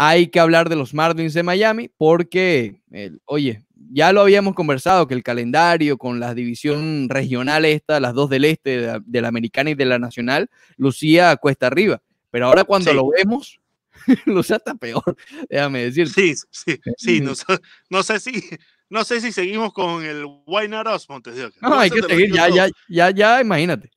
hay que hablar de los Marlins de Miami porque, oye, ya lo habíamos conversado, que el calendario con la división regional esta, las dos del este, de la, americana y de la nacional, lucía cuesta arriba. Pero ahora cuando lo vemos, lucía hasta peor, déjame decir. Sí, sí, sí, no, sé si... No sé si seguimos con el Why Not Us, Montes de Oca. No, hay que seguir, ya, ya, ya, ya, imagínate.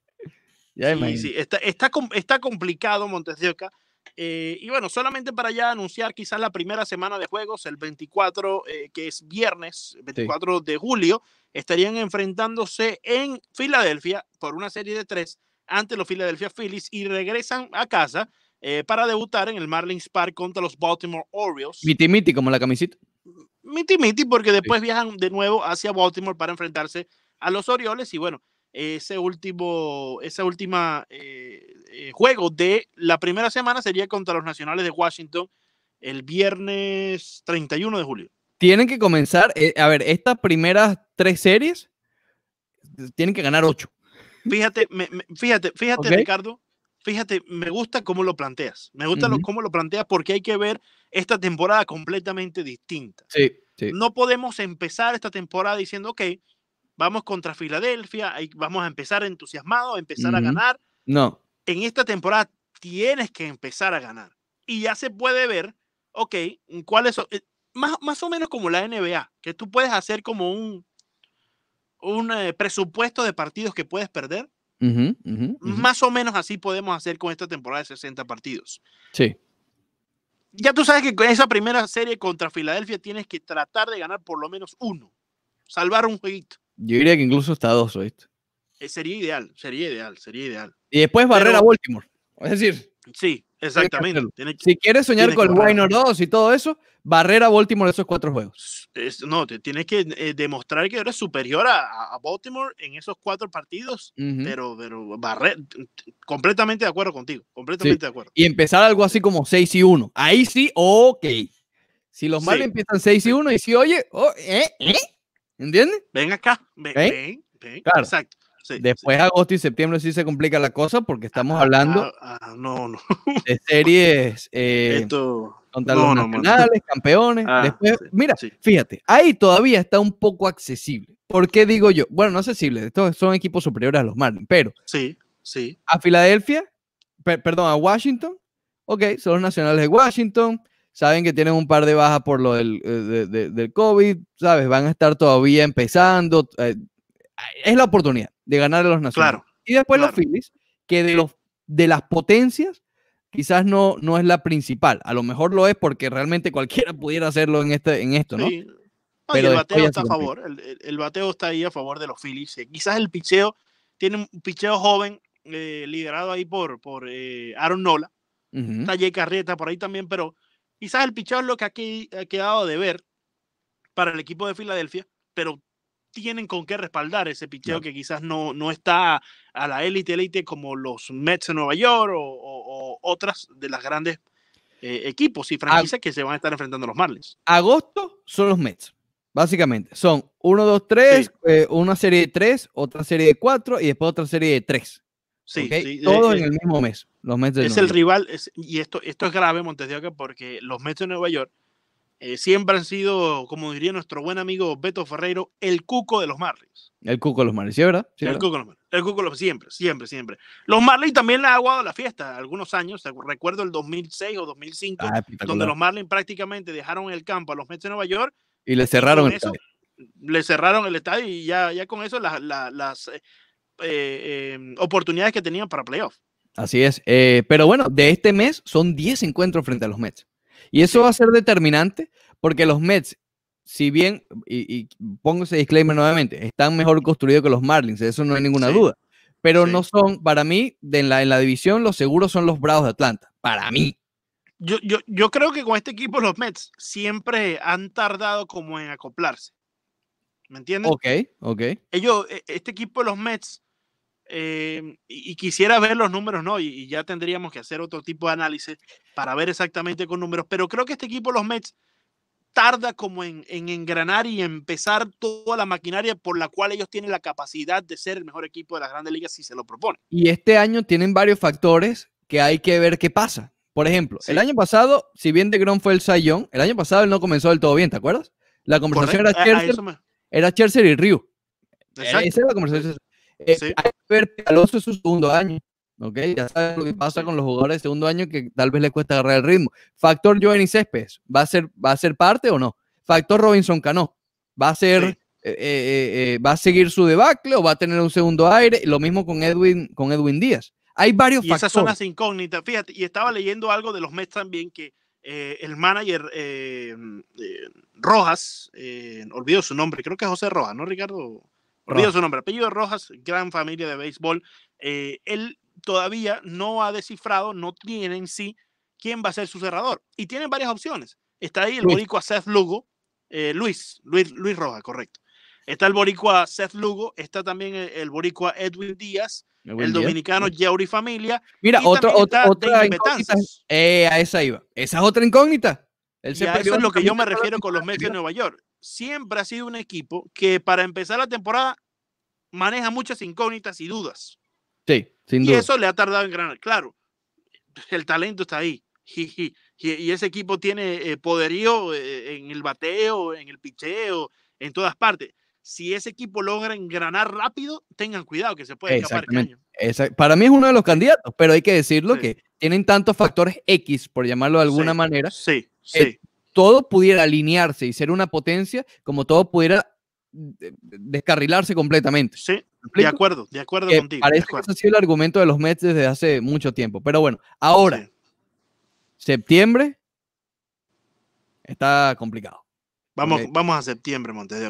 está, está, está complicado, Montes de Oca eh, y bueno, solamente para ya anunciar quizás la primera semana de juegos, el 24, eh, que es viernes, 24 de julio, estarían enfrentándose en Filadelfia por una serie de tres ante los Philadelphia Phillies y regresan a casa eh, para debutar en el Marlins Park contra los Baltimore Orioles. Miti miti como la camisita. Miti miti porque después viajan de nuevo hacia Baltimore para enfrentarse a los Orioles y bueno, ese último, última eh, eh, juego de la primera semana sería contra los Nacionales de Washington el viernes 31 de julio. Tienen que comenzar, eh, a ver, estas primeras tres series tienen que ganar ocho. Fíjate, fíjate, fíjate, Ricardo, fíjate, me gusta cómo lo planteas. Me gusta cómo lo planteas porque hay que ver esta temporada completamente distinta. No podemos empezar esta temporada diciendo, ok, vamos contra Filadelfia, ahí vamos a empezar entusiasmado, a empezar a ganar. No. En esta temporada tienes que empezar a ganar. Y ya se puede ver, ok, cuáles son, eh, más, más o menos como la NBA, que tú puedes hacer como un, un eh, presupuesto de partidos que puedes perder. más o menos así podemos hacer con esta temporada de 60 partidos. Sí ya tú sabes que con esa primera serie contra Filadelfia tienes que tratar de ganar por lo menos uno, salvar un jueguito. Yo diría que incluso hasta dos, ¿oíste? Eh, sería ideal, sería ideal, sería ideal. Y después barrera Baltimore. Es decir. Sí, exactamente. si quieres soñar con el Wayne 2 y todo eso, barrera a Baltimore esos cuatro juegos. no, te tienes que eh, demostrar que eres superior a, Baltimore en esos cuatro partidos, pero, pero barrer, completamente de acuerdo contigo, completamente de acuerdo. Y empezar algo así como 6 y 1. Ahí sí, ok. Si los males empiezan 6 y 1 y si oye, oh, eh, eh, ¿Entiendes? Ven acá, ven, ven, exacto. Después agosto y septiembre sí se complica la cosa porque estamos ah, hablando ah, ah, de series eh, Esto... contra los nacionales, campeones. Después, mira, fíjate, ahí todavía está un poco accesible. ¿Por qué digo yo? Bueno, no accesible, estos son equipos superiores a los Marlins, pero sí, sí. a Filadelfia, perdón, a Washington, ok, son los nacionales de Washington, saben que tienen un par de bajas por lo del, eh, COVID, ¿sabes? Van a estar todavía empezando. Eh, es la oportunidad de ganar a los nacionales. y después los Phillies, que de, los, de las potencias quizás no, no es la principal. A lo mejor lo es porque realmente cualquiera pudiera hacerlo en, este, en esto, ¿no? Pero el bateo está a favor, el, bateo está ahí a favor de los Phillies. Eh, quizás el picheo, tiene un picheo joven liderado ahí por, por Aaron Nola. Uh Está Carrieta por ahí también, pero Quizás el picheo es lo que aquí ha quedado de ver para el equipo de Filadelfia, pero tienen con qué respaldar ese picheo que quizás no, no está a la élite, élite como los Mets de Nueva York o, otras de las grandes eh, equipos y franquicias que se van a estar enfrentando a los Marlins. Agosto son los Mets, básicamente. Son 1, 2, 3, una serie de 3, otra serie de 4 y después otra serie de 3. Sí, Todo en el mismo mes, los Mets de Es el rival, y esto, esto es grave, Montes de Oca, porque los Mets de Nueva York eh, siempre han sido, como diría nuestro buen amigo Beto Ferreiro, el cuco de los Marlins. El cuco de los Marlins, ¿sí, verdad? el, Cuco de los Marlins. el cuco de los siempre, siempre, siempre. Los Marlins también le ha aguado la fiesta algunos años, recuerdo el 2006 o 2005, ah, donde los Marlins prácticamente dejaron el campo a los Mets de Nueva York. Y le cerraron el estadio. Le cerraron el estadio y ya, ya con eso las eh, eh, em, oportunidades que tenían para playoffs. Así es. Eh, pero bueno, de este mes son 10 encuentros frente a los Mets. Y eso va a ser determinante porque los Mets, si bien, y, pongo ese disclaimer nuevamente, están mejor construidos que los Marlins, eso no hay ninguna duda. Pero no son, para mí, en, la, en la división, los seguros son los Bravos de Atlanta. Para mí. Yo, yo, creo que con este equipo los Mets siempre han tardado como en acoplarse. ¿Me entiendes? Ok, ok. Ellos, e, este equipo de los Mets, Em, y, quisiera ver los números, ¿no? Y, ya tendríamos que hacer otro tipo de análisis para ver exactamente con números. Pero creo que este equipo, los Mets, tarda como en, engranar y empezar toda la maquinaria por la cual ellos tienen la capacidad de ser el mejor equipo de las grandes ligas si se lo proponen. Y este año tienen varios factores que hay que ver qué pasa. Por ejemplo, el año pasado, si bien DeGrom fue el Sayón, el año pasado él no comenzó del todo bien, ¿te acuerdas? La conversación era Scherzer, y Ryu. Esa es la conversación eh, ver es su segundo año. ¿ok? Ya sabes lo que pasa con los jugadores de segundo año que tal vez le cuesta agarrar el ritmo. Factor y Céspedes, ¿va a, ser, ¿va a ser parte o no? Factor Robinson Cano, ¿va a ser, eh, eh, eh, va a seguir su debacle o va a tener un segundo aire? Lo mismo con Edwin, con Edwin Díaz. Hay varios y factores. Esas son las incógnitas, fíjate, y estaba leyendo algo de los Mets también que el manager Rojas, olvido su nombre, creo que es José Rojas, ¿no, Ricardo? su nombre. Apellido Rojas, gran familia de béisbol. Eh, él todavía no ha descifrado, no tiene en sí quién va a ser su cerrador. Y tienen varias opciones. Está ahí el boricua Seth Lugo, eh, Luis, Luis, Luis Rojas, correcto. Está el boricua Seth Lugo, está también el, boricua Edwin Díaz, el dominicano Yauri Familia. Mira, y otra incógnita. Eh, a esa iba. Esa es otra incógnita eso es lo que yo me refiero con los Mets de Nueva York. Siempre ha sido un equipo que para empezar la temporada maneja muchas incógnitas y dudas. Sí, sin duda. Y eso le ha tardado en ganar. Claro, el talento está ahí. Y, ese equipo tiene eh, poderío eh, en el bateo, en el picheo, en todas partes. Si ese equipo logra engranar rápido, tengan cuidado que se puede escapar caño. Para mí es uno de los candidatos, pero hay que decirlo que tienen tantos factores X, por llamarlo de alguna manera, sí. Eh, todo pudiera alinearse y ser una potencia, como todo pudiera eh, descarrilarse completamente. de acuerdo, de acuerdo contigo. Parece que ese ha sido el argumento de los Mets desde hace mucho tiempo. Pero bueno, ahora, septiembre está complicado. Vamos, vamos a septiembre, Montes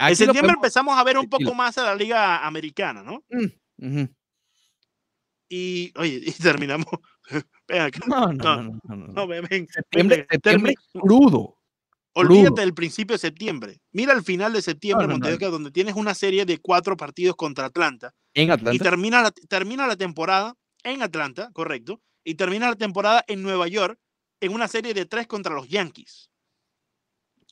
en septiembre empezamos a ver un poco más a la liga americana, ¿no? Mm, y, oye, y terminamos No, no, no, Septiembre, crudo. Olvídate del principio de septiembre. Mira el final de septiembre, donde tienes una serie de cuatro partidos contra Atlanta. En Atlanta. Y termina la, termina la temporada en Atlanta, correcto. Y termina la temporada en Nueva York en una serie de tres contra los Yankees.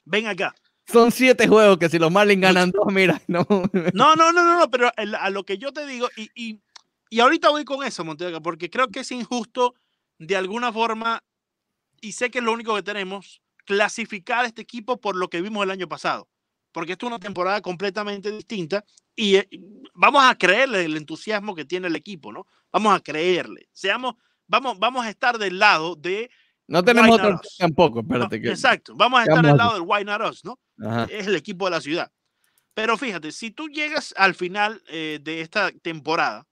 Ven acá. Son siete juegos que si los Marlins ganan dos, mira, no. No, no, no, no, pero a lo que yo te digo, y, y ahorita voy con eso, Montega, porque creo que es injusto de alguna forma, y sé que es lo único que tenemos, clasificar este equipo por lo que vimos el año pasado. Porque esto es una temporada completamente distinta y eh, vamos a creerle el entusiasmo que tiene el equipo, ¿no? Vamos a creerle. Seamos, vamos, vamos a estar del lado de. No tenemos otro tampoco, espérate. Que... Exacto, vamos a estar del lado del Why Not Us, ¿no? Es el equipo de la ciudad. Pero fíjate, si tú llegas al final eh, de esta temporada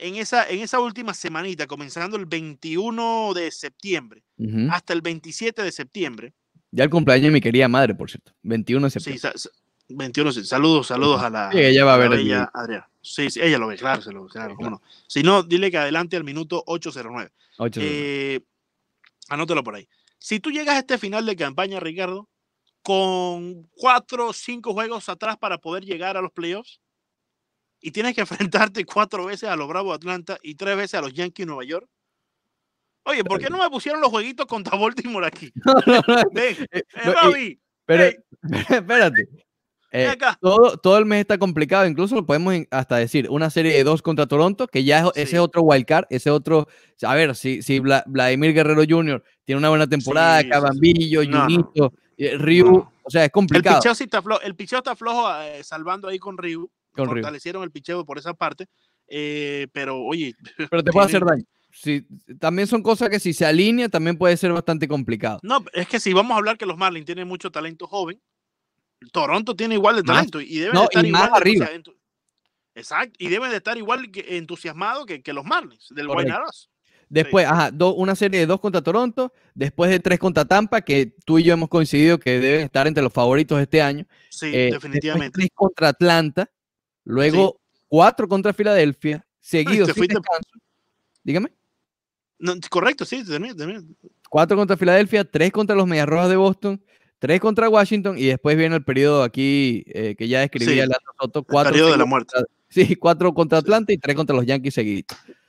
en esa, en esa última semanita, comenzando el 21 de septiembre hasta el 27 de septiembre. Ya el cumpleaños de mi querida madre, por cierto. 21 de septiembre. Sí, 21, saludos, saludos a la. ella va a ver. Ella, Adriana. Sí, sí, ella lo ve, claro, se lo, Si no, dile que adelante al minuto 809. Eh, anótelo anótalo por ahí. Si tú llegas a este final de campaña, Ricardo, con cuatro o cinco juegos atrás para poder llegar a los playoffs, y tienes que enfrentarte cuatro veces a los Bravos de Atlanta y tres veces a los Yankees de Nueva York. Oye, ¿por qué no me pusieron los jueguitos contra Baltimore aquí? Ven, eh, eh, pero, espérate. Eh, todo, todo el mes está complicado, incluso podemos hasta decir, una serie de dos contra Toronto, que ya es, ese otro wildcard, ese otro, a ver, si, si Vladimir Guerrero Jr. tiene una buena temporada, Cabambillo, Junito, Ryu, o sea, es complicado. El Picho está flojo, el está flojo salvando ahí con Ryu, fortalecieron el picheo por esa parte, eh, pero oye. Pero te puede hacer daño. también son cosas que si se alinea también puede ser bastante complicado. No, es que si vamos a hablar que los Marlins tienen mucho talento joven, Toronto tiene igual de talento y deben estar igual Exacto, y deben de estar igual que entusiasmado que, los Marlins del Después, ajá, una serie de dos contra Toronto, después de tres contra Tampa, que tú y yo hemos coincidido que deben estar entre los favoritos este año. Sí, eh, definitivamente. Tres contra Atlanta, Luego cuatro contra Filadelfia, seguido Dígame. correcto, sí, también, Cuatro contra Filadelfia, tres contra los Medias Rojas de Boston, tres contra Washington y después viene el periodo aquí eh, que ya describía Soto. Cuatro el periodo de la muerte. sí, cuatro contra Atlanta y tres contra los Yankees seguidos.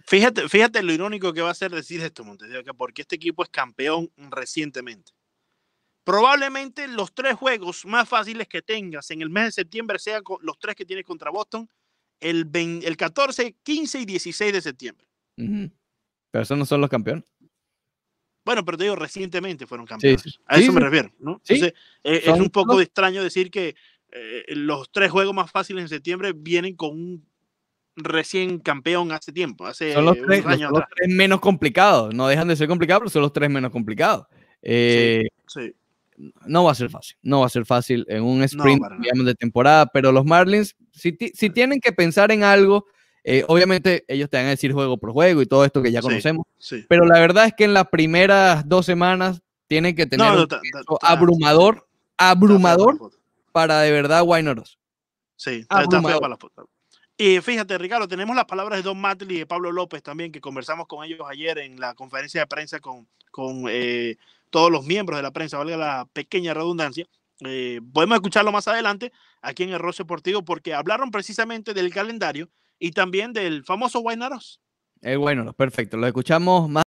Fíjate, fíjate lo irónico que va a ser decir esto, Montes porque este equipo es campeón recientemente. Probablemente los tres juegos más fáciles que tengas en el mes de septiembre sean los tres que tienes contra Boston el, el 14, 15 y 16 de septiembre. Pero esos no son los campeones. Bueno, pero te digo, recientemente fueron campeones. A eso me refiero. E, es un poco extraño decir que eh, los tres juegos más fáciles en septiembre vienen con un recién campeón hace tiempo, son los tres, menos complicados. No dejan de ser complicados, pero son los tres menos complicados. sí. Eh, no va a ser fácil, no va a ser fácil en un sprint digamos, de temporada, pero los Marlins, si, tienen que pensar en algo, eh, obviamente ellos te van a decir juego por juego y todo esto que ya conocemos, pero la verdad es que en las primeras dos semanas tienen que tener abrumador, abrumador para de verdad Wineros Sí, para la foto. Y fíjate, Ricardo, tenemos las palabras de Don Matley y de Pablo López también, que conversamos con ellos ayer en la conferencia de prensa con, con eh, todos los miembros de la prensa, valga la pequeña redundancia. Eh, podemos escucharlo más adelante aquí en el Rocio Deportivo porque hablaron precisamente del calendario y también del famoso Guaynaros. El eh, bueno, perfecto. Lo escuchamos más.